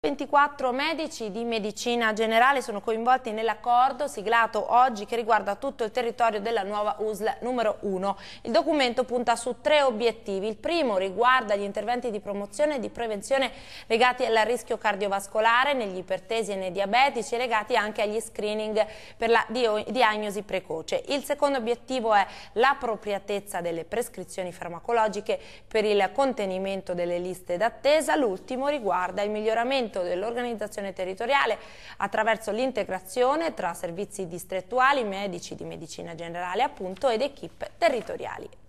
24 medici di medicina generale sono coinvolti nell'accordo siglato oggi che riguarda tutto il territorio della nuova USL numero 1. Il documento punta su tre obiettivi. Il primo riguarda gli interventi di promozione e di prevenzione legati al rischio cardiovascolare negli ipertesi e nei diabetici e legati anche agli screening per la diagnosi precoce. Il secondo obiettivo è l'appropriatezza delle prescrizioni farmacologiche per il contenimento delle liste d'attesa. L'ultimo riguarda il miglioramento miglioramento dell'organizzazione territoriale attraverso l'integrazione tra servizi distrettuali, medici di medicina generale appunto ed equip territoriali.